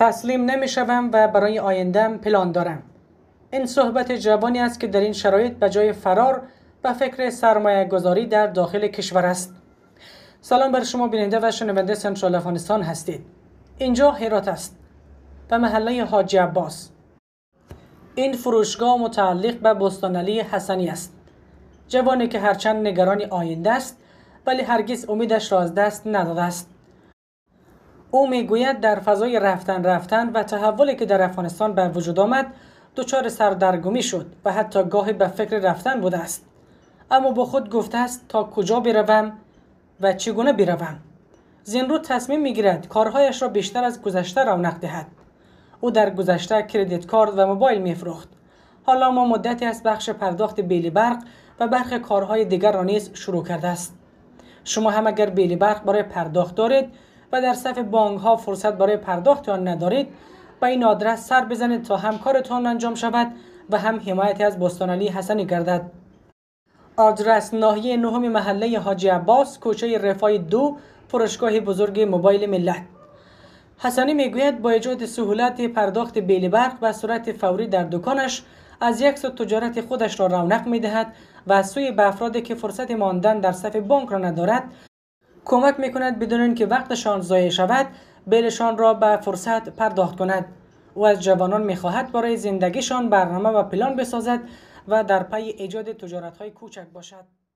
تسلیم نمیشوم و برای آیندهام پلان دارم این صحبت جوانی است که در این شرایط به جای فرار و فکر سرمایه گذاری در داخل کشور است سلام بر شما بیننده و شنونده سنترال افغانستان هستید اینجا هرات است و محله حاجی عباس این فروشگاه متعلق به بستانعلی حسنی است جوانی که هرچند نگران آینده است ولی هرگز امیدش را از دست نداده است او میگوید در فضای رفتن رفتن و تحولی که در افغانستان به وجود آمد دچار سردرگمی شد و حتی گاهی به فکر رفتن بوده است اما با خود گفته است تا کجا بروم و چگونه بروم رو تصمیم میگیرد کارهایش را بیشتر از گذشته رونق دهد او در گذشته کردیت کارد و موبایل میفروخت حالا ما مدتی از بخش پرداخت بیلی برق و برخ کارهای دیگر را نیز شروع کرده است شما هم اگر بیلی برق برای پرداخت دارید و در صف بانک ها فرصت برای پرداخت آن ندارید به این آدرس سر بزنید تا هم کارتان انجام شود و هم حمایتی از بستان حسنی گردد آدرس ناحیه نهم محله حاجی عباس کوچه رفای دو فروشگاه بزرگ موبایل ملت حسنی میگوید با ایجاد سهولت پرداخت بیل برق به صورت فوری در دکانش از یک سو تجارت خودش را رونق میدهد و از سوی به افرادی که فرصت ماندن در صف بانک را ندارد کمک می کند بدونن که وقتشان ضایع شود بیلشان را به فرصت پرداخت کند او از جوانان میخواهد برای زندگیشان برنامه و پلان بسازد و در پی ایجاد تجارت های کوچک باشد